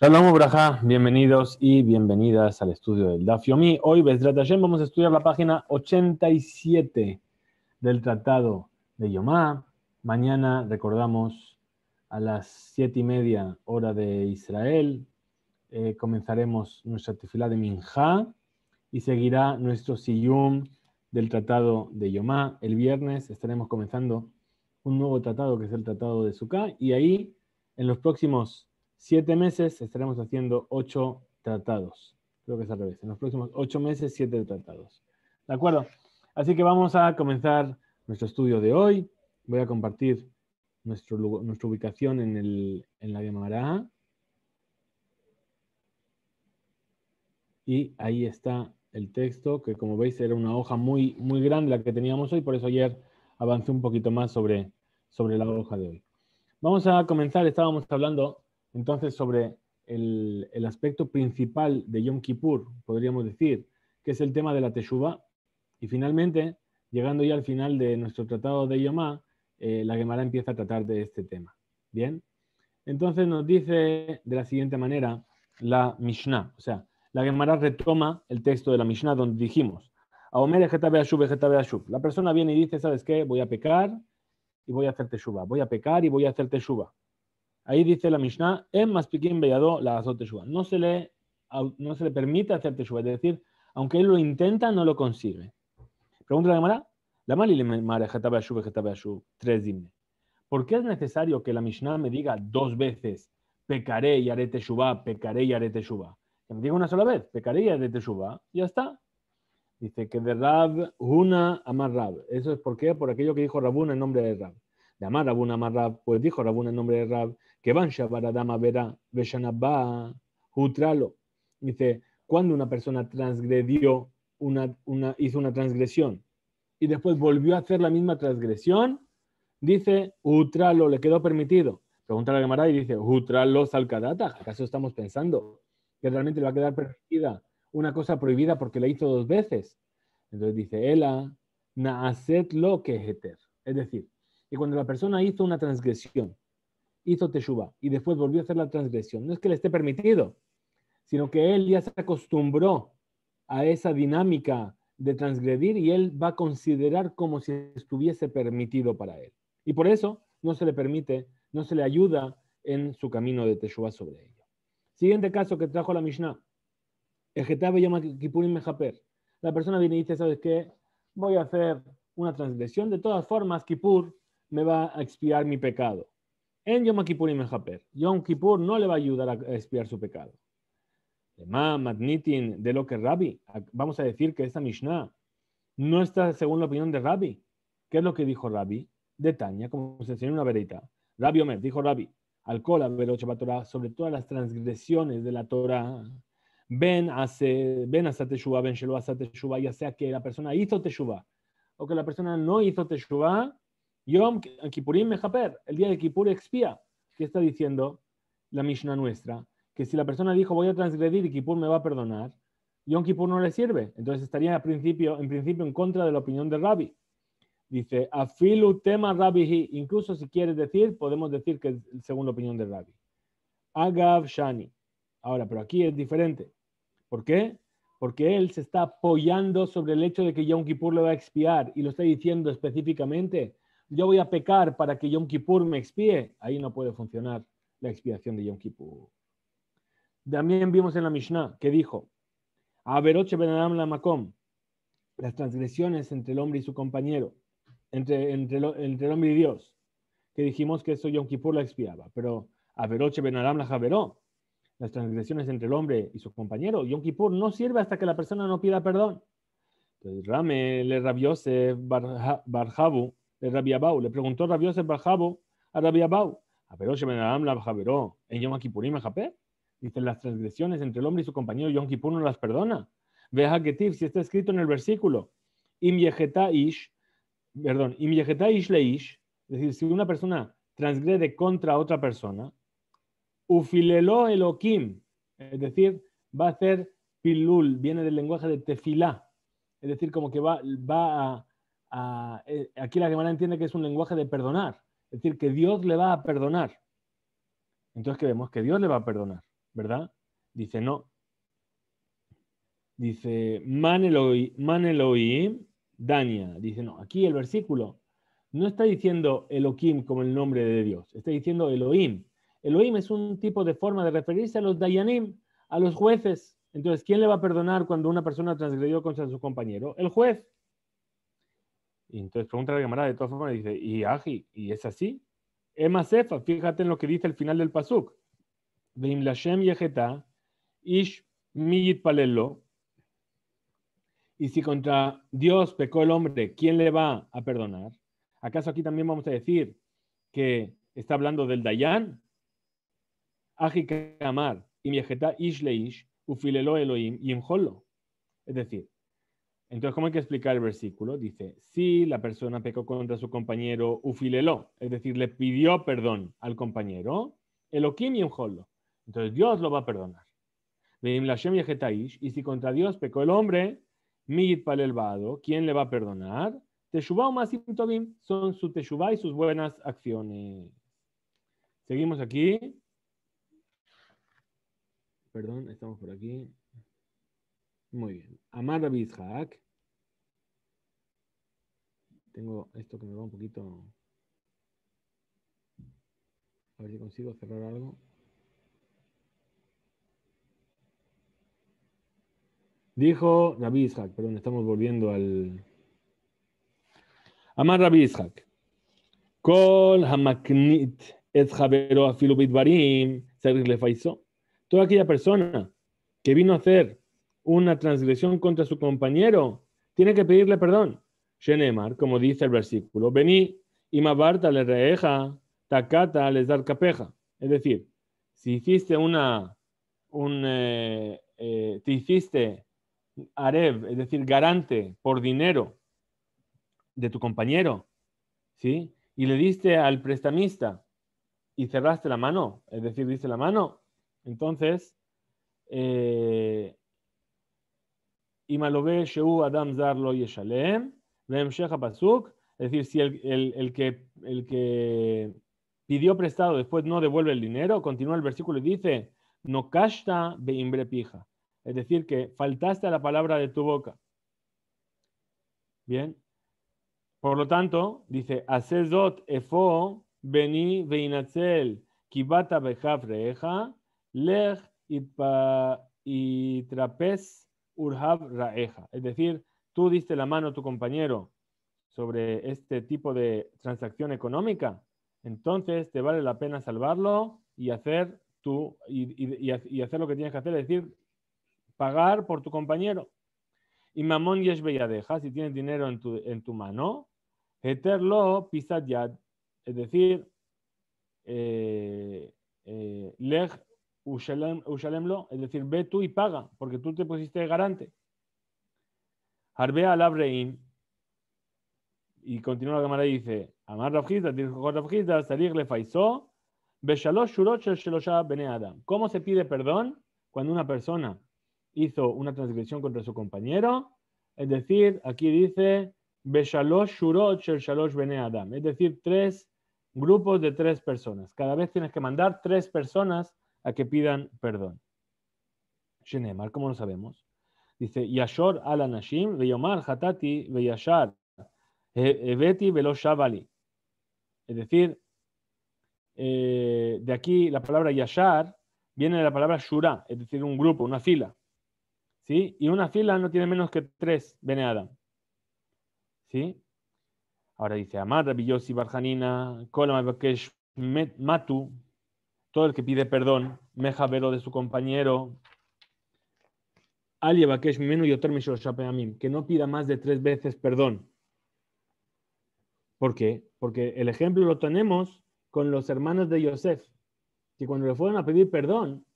Shalom Braja, bienvenidos y bienvenidas al estudio del dafiomi Hoy, Besdrat Hashem, vamos a estudiar la página 87 del Tratado de Yomá. Mañana recordamos a las siete y media hora de Israel. Eh, comenzaremos nuestra tefilá de Minjá y seguirá nuestro Siyum del Tratado de Yomá. El viernes estaremos comenzando un nuevo tratado que es el Tratado de Suká, y ahí en los próximos siete meses estaremos haciendo ocho tratados. Creo que es al revés. En los próximos ocho meses, siete tratados. ¿De acuerdo? Así que vamos a comenzar nuestro estudio de hoy. Voy a compartir nuestro, nuestra ubicación en, el, en la Gemara. Y ahí está el texto, que como veis era una hoja muy, muy grande la que teníamos hoy, por eso ayer avancé un poquito más sobre, sobre la hoja de hoy. Vamos a comenzar, estábamos hablando entonces, sobre el, aspecto principal de Yom Kippur, podríamos decir, que es el tema de la Teshuvah. Y finalmente, llegando ya al final de nuestro tratado de Yomá, eh, la Gemara empieza a tratar de este tema. Bien, entonces nos dice de la siguiente manera la Mishnah, o sea, la Gemara retoma el texto de la Mishnah donde dijimos, a la persona viene y dice, ¿sabes qué? Voy a pecar y voy a hacer teshuva. Voy a pecar y voy a hacer teshuva. Ahí dice la Mishnah, en em piquín vellado la azot No se le, no se le permite hacer teshuva, es decir, aunque él lo intenta, no lo consigue. Pregunta la Gemara, la Mali le tres dime. ¿Por qué es necesario que la Mishnah me diga dos veces, pecaré y haré teshuva, pecaré y haré teshuva? Que me diga una sola vez, pecaré y haré teshuva, ya está. Dice que de Rab, una Amar Rab. Eso es qué? por aquello que dijo Rabuna en nombre de Rab. Damar pues dijo Rabun en nombre de Rab, que van Shabaradama verá, Beshanabá, Hutralo. Dice, cuando una persona transgredió, una, una, hizo una transgresión y después volvió a hacer la misma transgresión, dice, utralo le quedó permitido. Pregunta a la Gemara y dice, utralo zalkadata ¿acaso estamos pensando que realmente le va a quedar permitida una cosa prohibida porque la hizo dos veces? Entonces dice, Ela, naaset lo que heter Es decir, y cuando la persona hizo una transgresión, hizo teshuva y después volvió a hacer la transgresión, no es que le esté permitido, sino que él ya se acostumbró a esa dinámica de transgredir y él va a considerar como si estuviese permitido para él. Y por eso no se le permite, no se le ayuda en su camino de teshuva sobre ello. Siguiente caso que trajo la Mishnah. La persona viene y dice, ¿sabes qué? Voy a hacer una transgresión. De todas formas, Kippur me va a expiar mi pecado. En Yom Kippur y Mejaper. Yom Kippur no le va a ayudar a expiar su pecado. De lo que Rabbi, vamos a decir que esta Mishnah no está según la opinión de Rabbi. ¿Qué es lo que dijo Rabbi? De Tania, como se enseñó una veredita. Rabbi Omer, dijo Rabbi, alcohol, a Torah, sobre todas las transgresiones de la Torah. Ven hace, ven ven shelo ya sea que la persona hizo teshuva o que la persona no hizo teshuva, Yom Kippurim Mejaper, el día de Kippur expía. ¿Qué está diciendo la Mishnah nuestra? Que si la persona dijo voy a transgredir y Kippur me va a perdonar, Yom Kippur no le sirve. Entonces estaría en principio en, principio en contra de la opinión de Rabbi. Dice, afilu tema Rabbi, incluso si quieres decir, podemos decir que según la opinión de Rabbi. Agav Shani. Ahora, pero aquí es diferente. ¿Por qué? Porque él se está apoyando sobre el hecho de que Yom Kippur le va a expiar y lo está diciendo específicamente yo voy a pecar para que Yom Kippur me expíe, ahí no puede funcionar la expiación de Yom Kippur. También vimos en la Mishnah que dijo, Averoche la makom, las transgresiones entre el hombre y su compañero, entre, entre, entre el hombre y Dios, que dijimos que eso Yom Kippur la expiaba, pero Averoche Ben la Javero, las transgresiones entre el hombre y su compañero, Yom Kippur no sirve hasta que la persona no pida perdón. Entonces, Rame, Le Rabiose, Barjabu, de Le preguntó Rabbi Yosef bajavo a Abau. A la en Yom Dice, las transgresiones entre el hombre y su compañero Yom Kippur no las perdona. Veja que si está escrito en el versículo, Im ish, perdón, Im ish es decir, si una persona transgrede contra otra persona, ufilelo elokim, es decir, va a hacer pilul, viene del lenguaje de tefilá, es decir, como que va, va a eh, aquí la Gemara entiende que es un lenguaje de perdonar, es decir, que Dios le va a perdonar. Entonces, ¿qué vemos? Que Dios le va a perdonar, ¿verdad? Dice, no. Dice, man Dania. Dice, no, aquí el versículo no está diciendo Elohim como el nombre de Dios, está diciendo Elohim. Elohim es un tipo de forma de referirse a los Dayanim, a los jueces. Entonces, ¿quién le va a perdonar cuando una persona transgredió contra su compañero? El juez. Y entonces pregunta a la de todas formas, y dice, y ¿y es así? Emma Sefa, fíjate en lo que dice el final del Pasuk. Y si contra Dios pecó el hombre, ¿quién le va a perdonar? ¿Acaso aquí también vamos a decir que está hablando del Dayan? Es decir, entonces, ¿cómo hay que explicar el versículo? Dice, si la persona pecó contra su compañero, ufilelo, es decir, le pidió perdón al compañero, eloquim y Entonces Dios lo va a perdonar. Y si contra Dios pecó el hombre, ¿quién le va a perdonar? Teshuvah o Masim son su Teshuvah y sus buenas acciones. Seguimos aquí. Perdón, estamos por aquí. Muy bien. Amar tengo esto que me va un poquito... A ver si consigo cerrar algo. Dijo Rabbi Ishak, perdón, estamos volviendo al... Amar Rabbi Ishak. Kol hamaknit Ez javero afilu Lefaiso. Toda aquella persona que vino a hacer una transgresión contra su compañero, tiene que pedirle perdón. Shenemar, como dice el versículo, vení y barta le reeja, takata les dar capeja. Es decir, si hiciste una, un, eh, eh, te hiciste arev, es decir, garante por dinero de tu compañero, ¿sí? Y le diste al prestamista y cerraste la mano, es decir, diste la mano, entonces, eh, ve Sheu Adam Zarlo Yeshalem, es decir, si el, que, el que pidió prestado después no devuelve el dinero, continúa el versículo y dice, no pija, es decir, que faltaste a la palabra de tu boca. Bien, por lo tanto, dice, efo beni kibata Es decir, tú diste la mano a tu compañero sobre este tipo de transacción económica, entonces te vale la pena salvarlo y hacer tú y, hacer lo que tienes que hacer, es decir, pagar por tu compañero. Y mamón bella deja si tienes dinero en tu, en tu mano, heterlo pisad yad, es decir, eh, eh es decir, ve tú y paga, porque tú te pusiste garante. Harbea al y continúa la cámara y dice, Amar Rafjita, Rafjita, salir le faizó, Beshalosh Shurot Shelosha Bene Adam. ¿Cómo se pide perdón cuando una persona hizo una transgresión contra su compañero? Es decir, aquí dice, Beshalosh Shurot Shalosh Bene Adam. Es decir, tres grupos de tres personas. Cada vez tienes que mandar tres personas a que pidan perdón. Shenemar, ¿cómo lo sabemos? Dice, Yashor al Anashim, Veyomar Hatati, Veyashar, Eveti Velo shavali Es decir, eh, de aquí la palabra Yashar viene de la palabra Shura, es decir, un grupo, una fila. ¿sí? Y una fila no tiene menos que tres Bene Adam. ¿sí? Ahora dice, Amar, Rabillosi, Barjanina, Kolam, Matu, todo el que pide perdón, Meja Velo de su compañero, que no pida más de tres veces perdón. ¿Por qué? Porque el ejemplo lo tenemos con los hermanos de Yosef, que cuando le fueron a pedir perdón,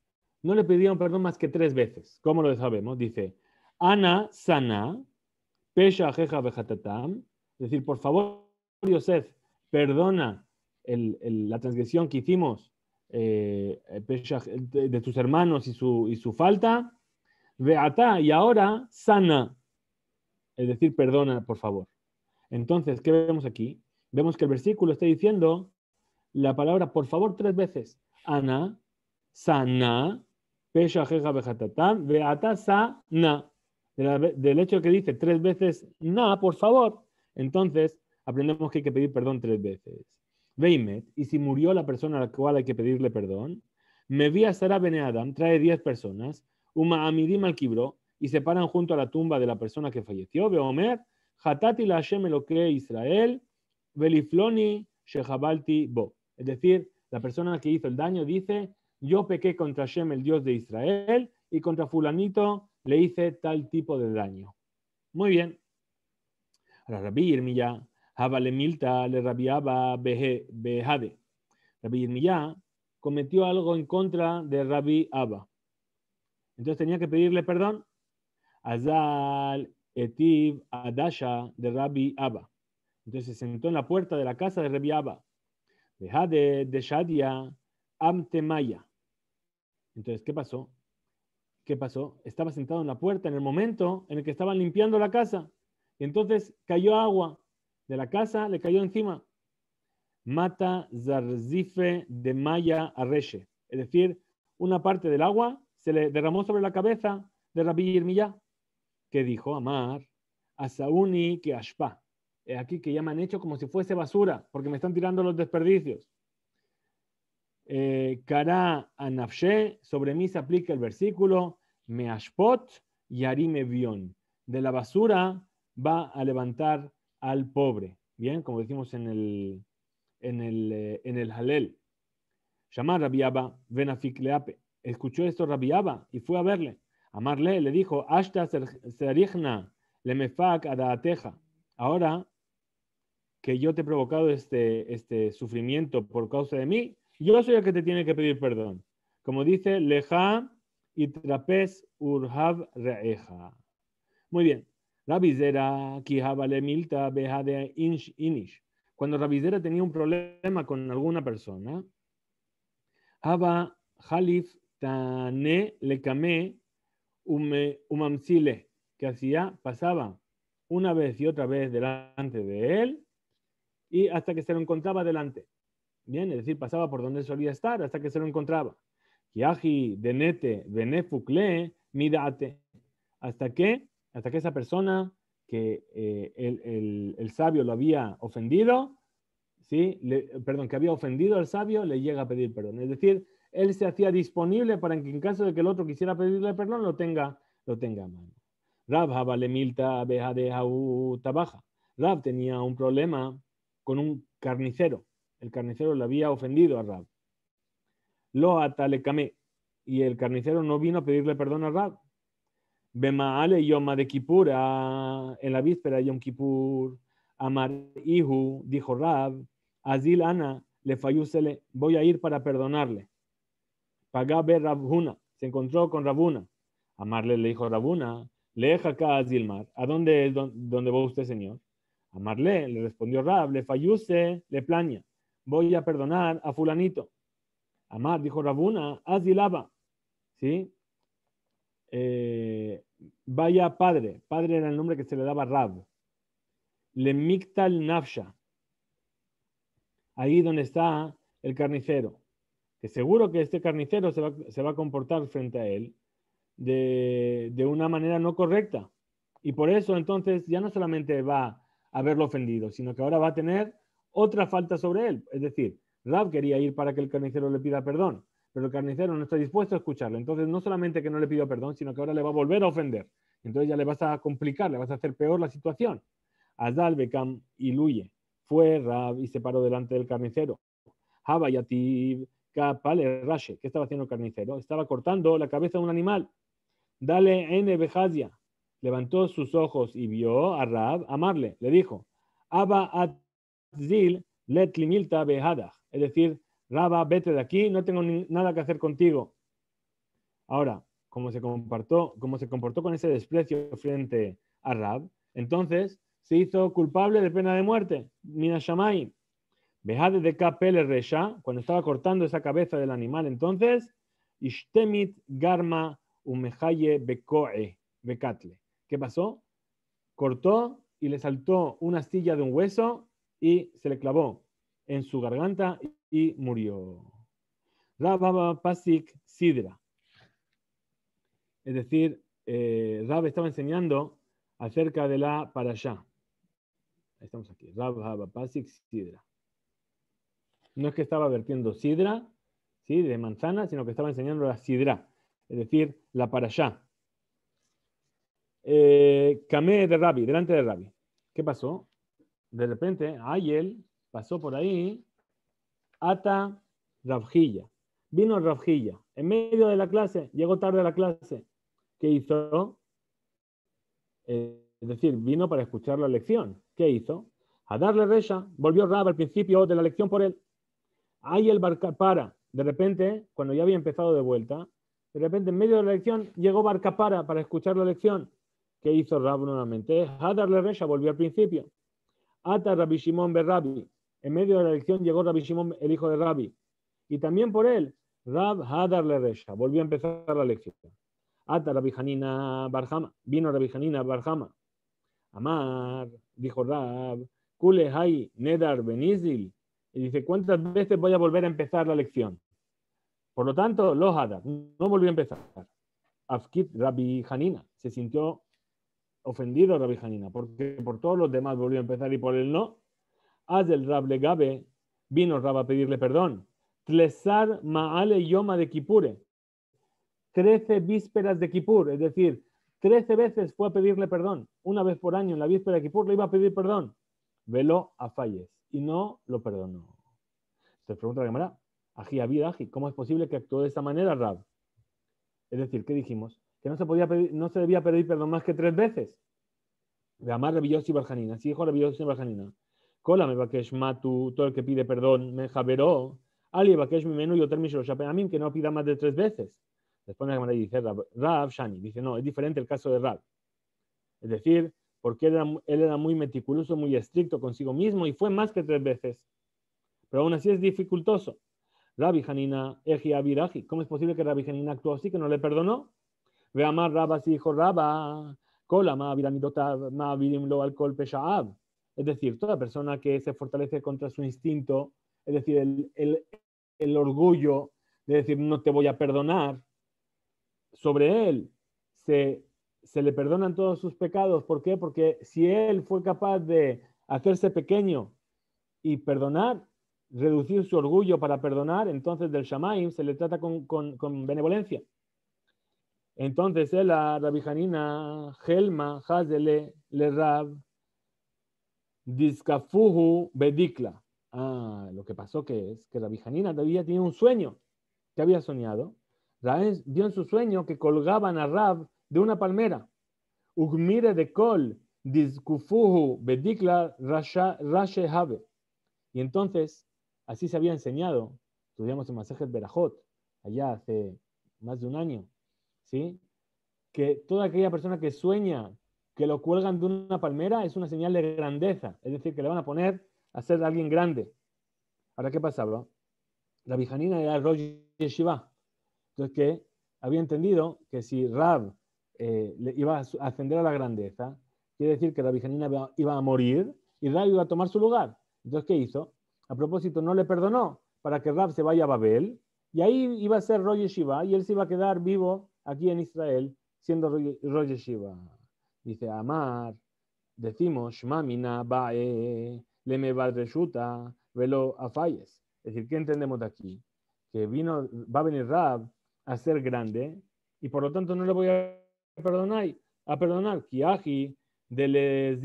no le pidieron perdón más que tres veces. ¿Cómo lo sabemos? Dice, Ana sana, pesha jeja vejatatam, es decir, por favor, Yosef, perdona la transgresión que hicimos eh, eh, de tus hermanos y su, y su falta. Beata, y ahora sana. Es decir, perdona, por favor. Entonces, ¿qué vemos aquí? Vemos que el versículo está diciendo la palabra por favor tres veces. Ana, sana, pesha jeja bejatatán, beata sana. Del hecho que dice tres veces na, por favor. Entonces, aprendemos que hay que pedir perdón tres veces. Veimet, y si murió la persona a la cual hay que pedirle perdón, me vi a Sara Bene Adam, trae diez personas, Uma Amidim al Kibro, y se paran junto a la tumba de la persona que falleció, Beomer, Hatati la Hashem Israel, Belifloni Shehabalti Bo. Es decir, la persona que hizo el daño dice, yo pequé contra Hashem, el Dios de Israel, y contra fulanito le hice tal tipo de daño. Muy bien. Ahora, Rabbi Irmiya, Milta le rabiaba Behade. Rabbi Irmilla cometió algo en contra de Rabbi Abba. Entonces tenía que pedirle perdón. Azal Etiv Adasha de Rabbi Abba. Entonces se sentó en la puerta de la casa de Rabbi Abba. Dejade de Shadia maya. Entonces, ¿qué pasó? ¿Qué pasó? Estaba sentado en la puerta en el momento en el que estaban limpiando la casa. Y entonces cayó agua de la casa, le cayó encima. Mata Zarzife de Maya Arreche. Es decir, una parte del agua le derramó sobre la cabeza de Rabbi Yirmiyah, que dijo, Amar, Asauni que Ashpa. Aquí que ya me han hecho como si fuese basura, porque me están tirando los desperdicios. Cara eh, a Nafshe, sobre mí se aplica el versículo, Me Ashpot me Bion. De la basura va a levantar al pobre. Bien, como decimos en el, en el, eh, en el Halel. Llamar Rabiaba Benafik Leape escuchó esto Rabiaba y fue a verle. Amarle le dijo, Ashta serigna lemefak teja Ahora que yo te he provocado este, este sufrimiento por causa de mí, yo soy el que te tiene que pedir perdón. Como dice, leja y trapez Urhav reeja. Muy bien. Rabizera le milta behade inch inish. Cuando Rabizera tenía un problema con alguna persona, Haba Halif Tane camé Umamsile, que hacía, pasaba una vez y otra vez delante de él y hasta que se lo encontraba delante. Bien, es decir, pasaba por donde solía estar hasta que se lo encontraba. Kiaji, Denete, Midate. Hasta que, hasta que esa persona que eh, el, sabio lo había ofendido, ¿sí? perdón, que había ofendido al sabio, le llega a pedir perdón. Es decir, él se hacía disponible para que en caso de que el otro quisiera pedirle perdón, lo tenga, lo tenga a mano. Rab milta de Rab tenía un problema con un carnicero. El carnicero le había ofendido a Rab. Lo atalecame. Y el carnicero no vino a pedirle perdón a Rab. Bemaale yoma de Kippur, ah, en la víspera Yom Kippur, Amar Ihu, dijo Rab, Azil Ana, le fayusle, voy a ir para perdonarle. Pagabe Rabuna, se encontró con Rabuna. Amarle le dijo Rabuna, deja acá a Zilmar, ¿a dónde es va usted, señor? Amarle le respondió Rab, le falluse, le plaña, voy a perdonar a fulanito. Amar dijo Rabuna, Azilaba, ¿sí? Eh, vaya padre, padre era el nombre que se le daba a Rab. Le mictal Nafsha, ahí donde está el carnicero que seguro que este carnicero se va, a comportar frente a él de, una manera no correcta. Y por eso entonces ya no solamente va a haberlo ofendido, sino que ahora va a tener otra falta sobre él. Es decir, Rab quería ir para que el carnicero le pida perdón, pero el carnicero no está dispuesto a escucharlo. Entonces no solamente que no le pidió perdón, sino que ahora le va a volver a ofender. Entonces ya le vas a complicar, le vas a hacer peor la situación. Azal, Becam y Luye. Fue Rab y se paró delante del carnicero. Haba y ¿Qué estaba haciendo el carnicero? Estaba cortando la cabeza de un animal. Dale en Bejadia. Levantó sus ojos y vio a Rab amarle. Le dijo, Abba Atzil let limilta Es decir, Raba, vete de aquí, no tengo nada que hacer contigo. Ahora, como se, comportó, como se comportó con ese desprecio frente a Rab, entonces se hizo culpable de pena de muerte. Minashamay, de Kapel cuando estaba cortando esa cabeza del animal, entonces, Ishtemit Garma Umehaye Bekoe Bekatle. ¿Qué pasó? Cortó y le saltó una astilla de un hueso y se le clavó en su garganta y murió. Rababa Pasik Sidra. Es decir, eh, Rab estaba enseñando acerca de la para allá. Estamos aquí. Rababa Pasik Sidra no es que estaba vertiendo sidra, ¿sí? de manzana, sino que estaba enseñando la sidra, es decir, la para allá. Camé eh, de Rabbi, delante de Rabbi. ¿Qué pasó? De repente, Ayel pasó por ahí, ata Rabjilla. Vino Rabjilla. En medio de la clase, llegó tarde a la clase. ¿Qué hizo? Eh, es decir, vino para escuchar la lección. ¿Qué hizo? A darle reya, volvió Rab al principio de la lección por él. Ahí el Barca para. De repente, cuando ya había empezado de vuelta, de repente en medio de la lección llegó Barca para para escuchar la lección. ¿Qué hizo Rab nuevamente? Hadar le Resha volvió al principio. Ata Rabbi Shimon Berrabi. En medio de la lección llegó Rabbi Shimon, el hijo de Rabbi. Y también por él, Rab Hadar le Resha volvió a empezar la lección. Ata Rabbi Hanina Barjama. Vino Rabbi Hanina Barjama. Amar, dijo Rab, Kule Hay Nedar Benizil y dice, ¿cuántas veces voy a volver a empezar la lección? Por lo tanto, los no volvió a empezar. Afkit Rabbi Hanina se sintió ofendido Rabbi Hanina, porque por todos los demás volvió a empezar y por él no. Adel Rable Gabe vino Rab a pedirle perdón. Tlesar Maale Yoma de Kipure. Trece vísperas de Kipur, es decir, trece veces fue a pedirle perdón. Una vez por año en la víspera de Kipur le iba a pedir perdón. Veló a Falles y no lo perdonó. Se pregunta la cámara Aji vida ¿cómo es posible que actuó de esta manera Rab? Es decir, ¿qué dijimos? Que no se, podía pedir, no se debía pedir perdón más que tres veces. De amar y Barjanina, así dijo Rabbi y Barjanina. Cola me es matu, todo el que pide perdón, me jaberó. Ali es mi menú y otro los mí que no pida más de tres veces. Después la y dice, Rab Shani, dice, no, es diferente el caso de Rab. Es decir, porque él era, muy meticuloso, muy estricto consigo mismo y fue más que tres veces. Pero aún así es dificultoso. Rabbi Janina Eji Abiraji. ¿Cómo es posible que Rabbi Janina actuó así, que no le perdonó? Ve más Rabba si dijo Rabba, kola ma ma lo alcohol Es decir, toda persona que se fortalece contra su instinto, es decir, el, el, el orgullo de decir no te voy a perdonar, sobre él se se le perdonan todos sus pecados. ¿Por qué? Porque si él fue capaz de hacerse pequeño y perdonar, reducir su orgullo para perdonar, entonces del Shamaim se le trata con, benevolencia. Entonces él la Rabijanina, Helma, Hazele, le Rab Discafuhu, Bedikla. Ah, lo que pasó que es que Rabijanina todavía tenía un sueño que había soñado. Dio vio en su sueño que colgaban a Rab de una palmera. Ugmire de bedikla, rasha Y entonces, así se había enseñado, estudiamos el Masajet Berajot, allá hace más de un año, ¿sí? que toda aquella persona que sueña que lo cuelgan de una palmera es una señal de grandeza, es decir, que le van a poner a ser alguien grande. Ahora, ¿qué pasaba? La Bijanina era Rosh Yeshiva. Entonces, que había entendido que si Rab eh, iba a ascender a la grandeza. Quiere decir que la Virgenina iba a morir y Rab iba a tomar su lugar. Entonces, ¿qué hizo? A propósito, no le perdonó para que Rab se vaya a Babel y ahí iba a ser Rojeshiva Shiva y él se iba a quedar vivo aquí en Israel siendo Rojeshiva Shiva. Dice, Amar, decimos, Shmamina Bae, Leme Velo Afayes. Es decir, ¿qué entendemos de aquí? Que vino, va a venir Rab a ser grande y por lo tanto no le voy a a perdonar, Kiaji, porque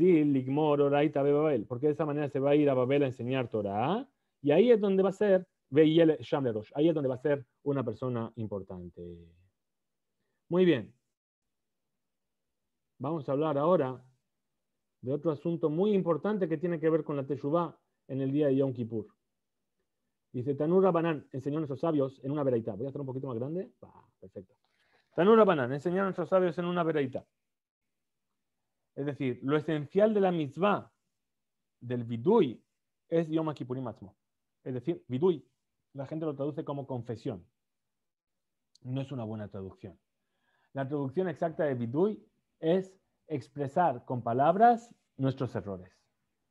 de esa manera se va a ir a Babel a enseñar Torah, y ahí es donde va a ser Beyel Shamlerosh, ahí es donde va a ser una persona importante. Muy bien. Vamos a hablar ahora de otro asunto muy importante que tiene que ver con la Teshuvah en el día de Yom Kippur. Dice Tanura Banan, enseñó a nuestros sabios en una veraita. Voy a hacer un poquito más grande. perfecto. Tanura Banan, a nuestros sabios en una veredita. Es decir, lo esencial de la mitzvah del vidui es Yom Kippurim Es decir, vidui, la gente lo traduce como confesión. No es una buena traducción. La traducción exacta de vidui es expresar con palabras nuestros errores.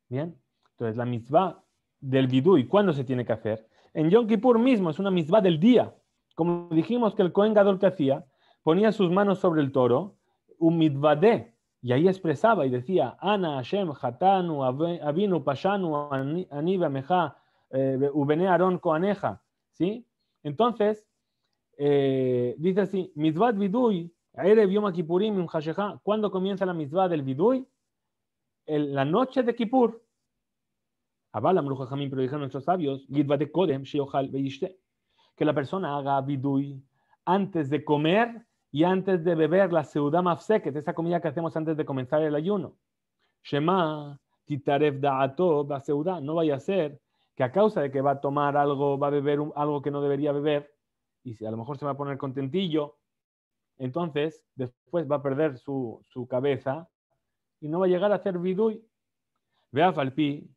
Bien, entonces la mitzvah del vidui, ¿cuándo se tiene que hacer? En Yom Kippur mismo es una mitzvah del día. Como dijimos que el Kohen Gadol que hacía, ponía sus manos sobre el toro, un midvade, y ahí expresaba y decía, Ana, Hashem, Hatanu, Avinu, Pashanu, Aniba, Meja, eh, Ubene, Aarón, Coaneja. ¿Sí? Entonces, eh, dice así, mitvad Vidui, Erev Yom Kippurim, ¿Cuándo comienza la mitvad del Vidui? En la noche de Kippur. Abalam, Ruja Jamín, pero dijeron nuestros sabios, Gitvade, Kodem, Sheohal, Beyishte. Que la persona haga Vidui antes de comer y antes de beber la seudá mafseket, esa comida que hacemos antes de comenzar el ayuno. Shema titaref da'ato seudá. No vaya a ser que a causa de que va a tomar algo, va a beber algo que no debería beber, y si a lo mejor se va a poner contentillo, entonces después va a perder su, cabeza y no va a llegar a hacer vidui. Vea falpi,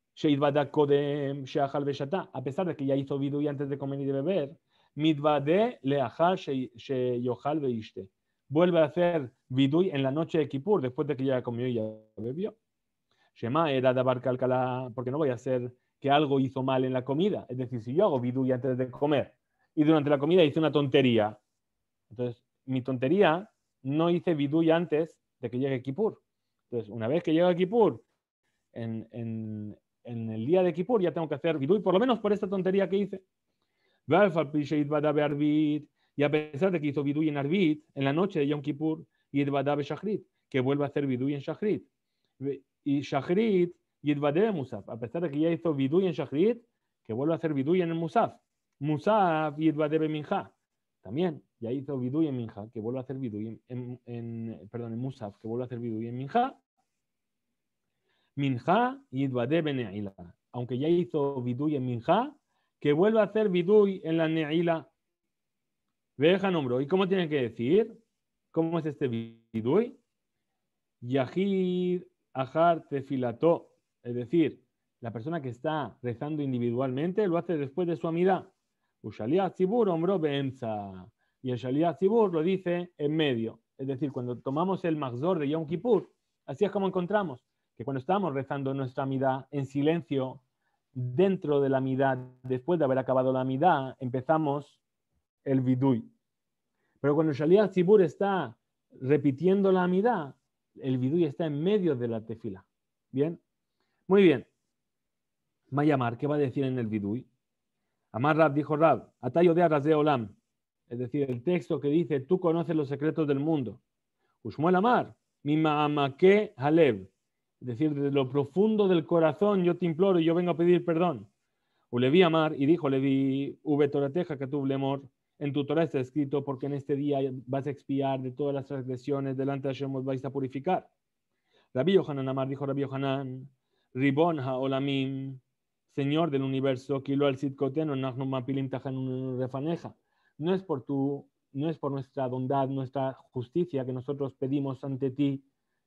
kodem, A pesar de que ya hizo vidui antes de comer y de beber, Mitvade she sheyohal veishte. Vuelve a hacer vidui en la noche de Kippur, después de que ya comió y ya bebió. Shema era de alcalá porque no voy a hacer que algo hizo mal en la comida. Es decir, si yo hago vidui antes de comer y durante la comida hice una tontería, entonces mi tontería no hice vidui antes de que llegue Kippur. Entonces, una vez que llega Kippur, en, en, el día de Kippur ya tengo que hacer vidui, por lo menos por esta tontería que hice. Y a pesar de que hizo Viduy en Arvid, en la noche de Yom Kippur, Yidvadabe Shachrit, que vuelve a hacer Viduy en Shachrit. Y Shachrit, Yidvadabe Musaf, a pesar de que ya hizo Viduy en Shachrit, que vuelve a hacer Viduy en el Musaf. Musaf, Yidvadabe Minha, también, ya hizo Viduy en Minha, que vuelve a hacer Viduy en, perdón, en Musaf, que vuelve a hacer Viduy en y y Yidvadabe Neila. Aunque ya hizo Viduy en Minha, que vuelva a hacer Bidui en la neila. Veja nombre. ¿Y cómo tiene que decir? ¿Cómo es este vidui? Yahid ahar tefilató. Es decir, la persona que está rezando individualmente lo hace después de su amidad. hombro benza. Y el shalia tibur lo dice en medio. Es decir, cuando tomamos el Magdor de Yom Kippur, así es como encontramos que cuando estamos rezando nuestra amidad en silencio, dentro de la midá, después de haber acabado la midá, empezamos el vidui. Pero cuando Shaliyat Zibur está repitiendo la midá, el vidui está en medio de la tefila. Bien, muy bien. Mayamar, ¿qué va a decir en el vidui? Amar Rab dijo Rab, Atayo de Arras de Olam, es decir, el texto que dice, tú conoces los secretos del mundo. usmuel Amar, Ma'amake Haleb. Es decir, desde lo profundo del corazón yo te imploro y yo vengo a pedir perdón. Ulevi amar y dijo Levi, ube torateja que tu lemor, en tu Torah está escrito, porque en este día vas a expiar de todas las transgresiones, delante de Hashem vais a purificar. Rabbi Yohanan Amar dijo Rabbi Yohanan, Ribon Olamim, Señor del universo, Kilo al Sitkoteno, Nahnu Mapilim Tajanun Refaneja. No es por tu, no es por nuestra bondad, nuestra justicia que nosotros pedimos ante ti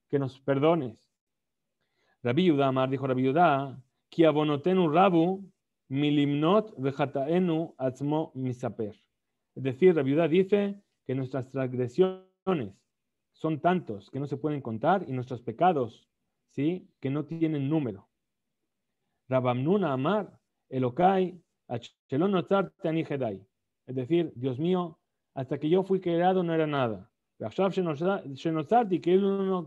que nos perdones Rabbi Yudá, Amar dijo Rabbi Yudá, Ki abonotenu rabu milimnot vejataenu atzmo misaper. Es decir, Rabbi Yudá dice que nuestras transgresiones son tantos que no se pueden contar y nuestros pecados, ¿sí? Que no tienen número. Rabamnuna amar elokai achelo jedai. Es decir, Dios mío, hasta que yo fui creado no era nada. Ahora que no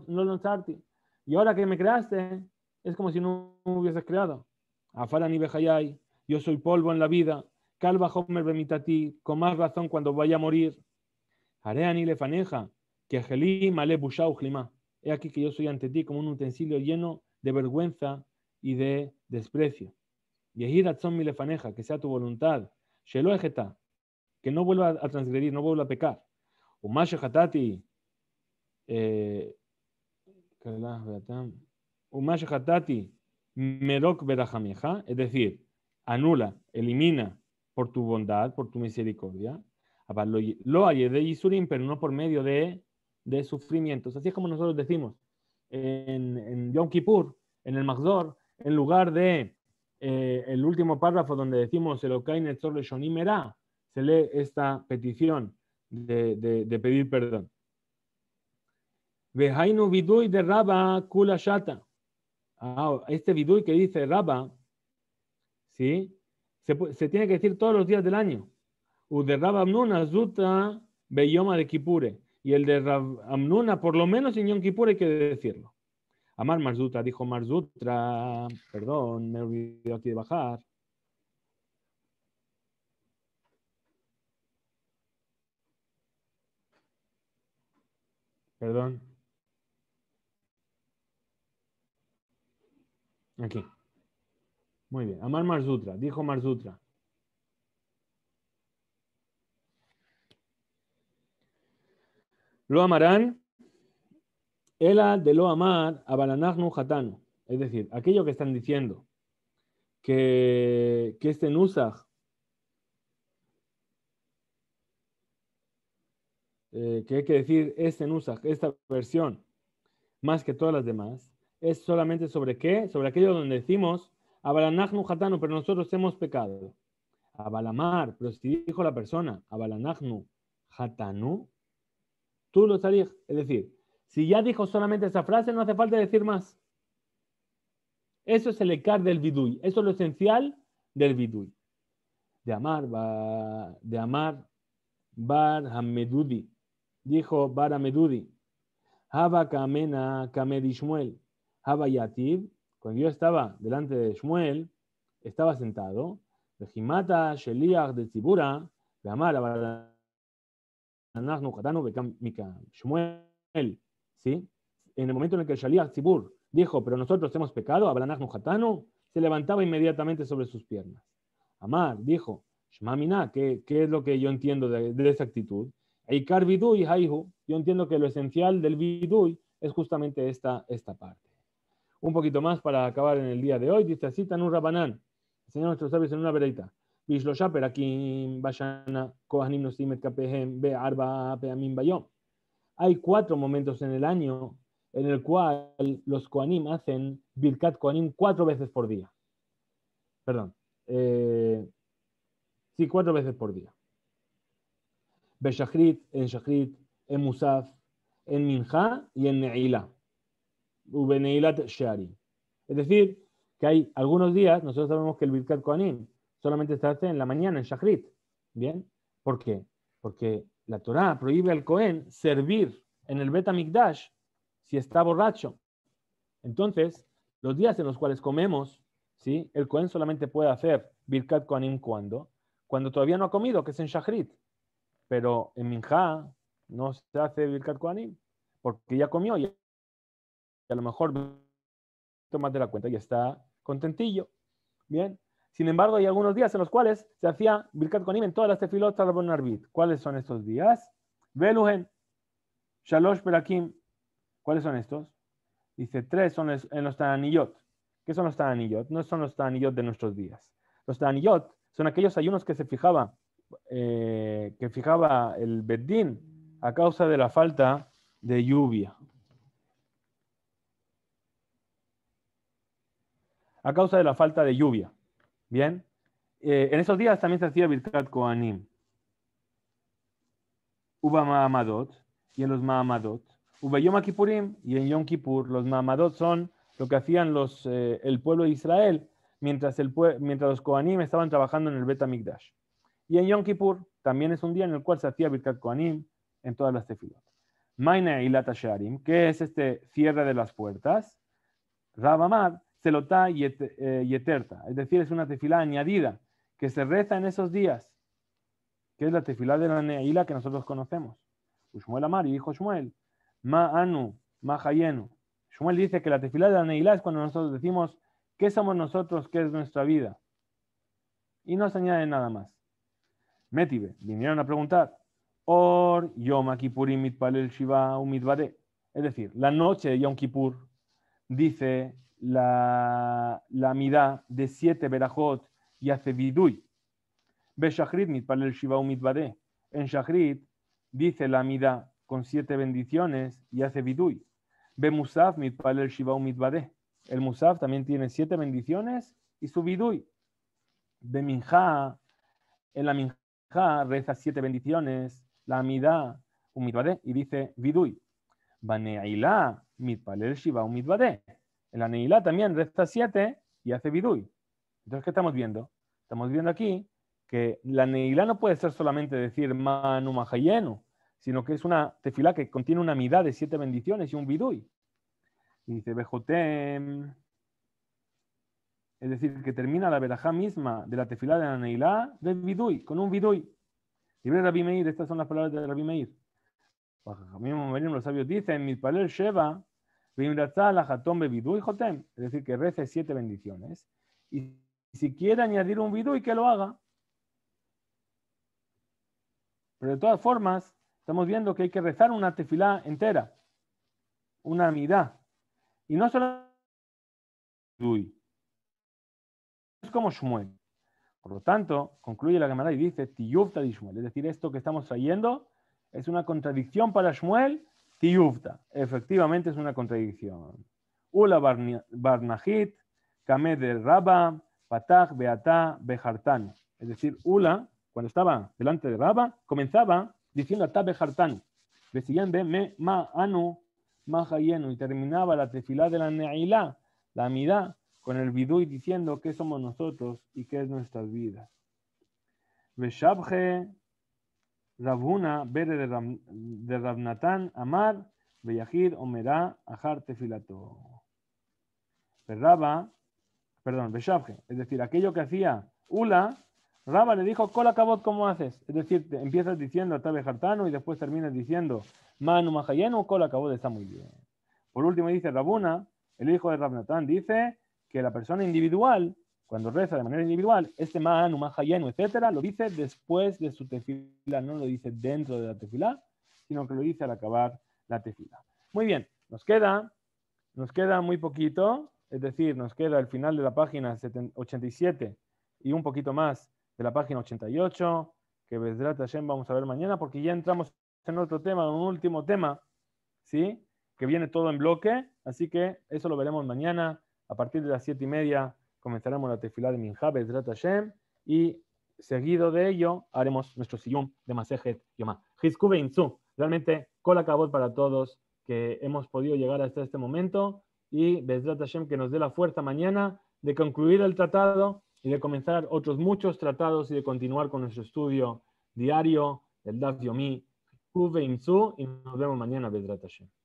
y ahora que me creaste, es como si no me hubieses creado. Afarani Bejayay, yo soy polvo en la vida. Calva Homer ti con más razón cuando vaya a morir. Areani Lefaneja, que Gelim Ale He aquí que yo soy ante ti como un utensilio lleno de vergüenza y de desprecio. son mi Lefaneja, que sea tu voluntad. Shelo Ejeta, que no vuelva a transgredir, no vuelva a pecar. Umashe Hatati, eh, es decir, anula, elimina por tu bondad, por tu misericordia, lo de Yisurim, pero no por medio de, de, sufrimientos. Así es como nosotros decimos en, en Yom Kippur, en el Magdor, en lugar de eh, el último párrafo donde decimos el se lee esta petición de, de pedir perdón. Vejainu vidui de Rabba shata. Ah, este vidui que dice Raba ¿sí? Se, tiene que decir todos los días del año. de Rabba Amnuna zuta beyoma de Kipure. Y el de Rabba Amnuna, por lo menos en Yom Kippur hay que decirlo. Amar Marzuta, dijo Marzutra, perdón, me olvidé aquí de bajar. Perdón. Aquí. Muy bien. Amar Marzutra. Dijo Marzutra. Lo amarán. Ela de lo amar a no hatanu. Es decir, aquello que están diciendo que, que este nusaj eh, que hay que decir este nusaj, esta versión, más que todas las demás, es solamente sobre qué, sobre aquello donde decimos, Abalanachnu hatanu, pero nosotros hemos pecado. Abalamar, pero si dijo la persona, Abalanachnu hatanu, tú lo sabes, Es decir, si ya dijo solamente esa frase, no hace falta decir más. Eso es el ecar del vidui, eso es lo esencial del vidui. De Amar, de Amar, Bar Hamedudi, dijo Bar Hamedudi, Haba Kamena Habayatib, cuando yo estaba delante de Shmuel, estaba sentado, Sheliach de Tibura, ¿sí? En el momento en el que Shaliach Tzibur dijo, pero nosotros hemos pecado, Abalanach se levantaba inmediatamente sobre sus piernas. Amar dijo, Shmamina, ¿qué, es lo que yo entiendo de, esa actitud? Eikar yo entiendo que lo esencial del Vidui es justamente esta, esta parte. Un poquito más para acabar en el día de hoy. Dice, así: un rabanán. Señor nuestros sabios en una vereita. perakim bayana kohanim nosim et arba bayo. Hay cuatro momentos en el año en el cual los koanim hacen birkat koanim cuatro veces por día. Perdón. Eh, sí, cuatro veces por día. Beshachrit, en Shachrit, en Musaf, en Minja y en Neila. Shari. Es decir, que hay algunos días, nosotros sabemos que el Birkat koanim solamente se hace en la mañana, en Shachrit. ¿Bien? ¿Por qué? Porque la Torah prohíbe al Cohen servir en el Bet si está borracho. Entonces, los días en los cuales comemos, ¿sí? el Cohen solamente puede hacer Birkat koanim cuando, cuando todavía no ha comido, que es en Shachrit. Pero en minja no se hace Birkat koanim porque ya comió, ya a lo mejor tomate la cuenta y está contentillo. Bien. Sin embargo, hay algunos días en los cuales se hacía Birkat con en todas las de Arbit. ¿Cuáles son estos días? Belugen, Shalosh Perakim. ¿Cuáles son estos? Dice, tres son en los Tanillot. ¿Qué son los Tanillot? No son los Tanillot de nuestros días. Los Tanillot son aquellos ayunos que se fijaba, eh, que fijaba el Bedín a causa de la falta de lluvia. a causa de la falta de lluvia. Bien, eh, en esos días también se hacía Birkat Koanim. Uba Mahamadot y en los Mahamadot. Uba Yom y en Yom Kippur. Los Mahamadot son lo que hacían los, eh, el pueblo de Israel mientras, el, mientras los Koanim estaban trabajando en el Bet Y en Yom Kippur también es un día en el cual se hacía Birkat Koanim en todas las tefilot. Maina y Latasharim, que es este cierre de las puertas. Rabamad, celotá y eh, eterta, es decir, es una tefilá añadida que se reza en esos días, que es la tefilá de la Neila que nosotros conocemos. Shmuel Amar y dijo Shmuel, Ma Anu, Ma Shmuel dice que la tefilá de la Neila es cuando nosotros decimos, ¿qué somos nosotros? ¿Qué es nuestra vida? Y no se añade nada más. Metive, vinieron a preguntar, Or Yom Kippurim Mitpalel Shiva umidvade, Es decir, la noche de Yom Kippur dice la, la de siete verajot y hace vidui. Ve Shachrit mitpalel shiva umitvade. En Shachrit dice la midá con siete bendiciones y hace vidui. Ve Musaf mitpalel shiva umitvade. El Musaf también tiene siete bendiciones y su vidui. Ve Minja, en la Minja reza siete bendiciones, la un umitvade y dice vidui. Baneilá mitpalel shiva umitvade. El la Neilá también resta siete y hace Bidui. Entonces, ¿qué estamos viendo? Estamos viendo aquí que la Neilá no puede ser solamente decir Manu Mahayenu, sino que es una tefila que contiene una mitad de siete bendiciones y un Bidui. Y dice Bejotem. Es decir, que termina la verajá misma de la tefilá de la Neilá del Bidui, con un Bidui. Libre Rabbi Meir, estas son las palabras de Rabbi Meir. Pues, los sabios dicen, Sheva, es decir, que rece siete bendiciones. Y si quiere añadir un y que lo haga. Pero de todas formas, estamos viendo que hay que rezar una tefilá entera, una amidad. Y no solo es como Shmuel. Por lo tanto, concluye la Gemara y dice, Tiyufta Es decir, esto que estamos trayendo es una contradicción para Shmuel yufta efectivamente es una contradicción. Ula Barnahit, Kamed de Rabba, Patach, Beata, Bejartán. Es decir, Ula, cuando estaba delante de Rabba, comenzaba diciendo Atá Bejartán. Decían Me, Ma, Anu, Ma, Y terminaba la tefilá de la Neilá, la Midá, con el y diciendo qué somos nosotros y qué es nuestra vida. Rabuna, Bere de, Rabnatán, Amar, Beyahir, Omerá, Ajar, Tefilato. Perdaba, pues perdón, Beshabje, es decir, aquello que hacía Ula, Raba le dijo, ¿cola cabot ¿cómo haces? Es decir, te empiezas diciendo Atabe Hartano y después terminas diciendo Manu majayenu, cola de está muy bien. Por último dice Rabuna, el hijo de Rabnatán, dice que la persona individual cuando reza de manera individual, este man, man etcétera, lo dice después de su tefila, no lo dice dentro de la tefila, sino que lo dice al acabar la tefila. Muy bien, nos queda, nos queda muy poquito, es decir, nos queda el final de la página 87 y un poquito más de la página 88, que la Hashem vamos a ver mañana, porque ya entramos en otro tema, en un último tema, ¿sí? Que viene todo en bloque, así que eso lo veremos mañana a partir de las siete y media comenzaremos la tefilá de Minha, Bezrat Hashem, y seguido de ello haremos nuestro Siyum de Masejet Yomá. Hizkube Insu, realmente, cola cabot para todos que hemos podido llegar hasta este momento y Bezrat Hashem que nos dé la fuerza mañana de concluir el tratado y de comenzar otros muchos tratados y de continuar con nuestro estudio diario del Daf Yomi. y nos vemos mañana, Besrat Hashem.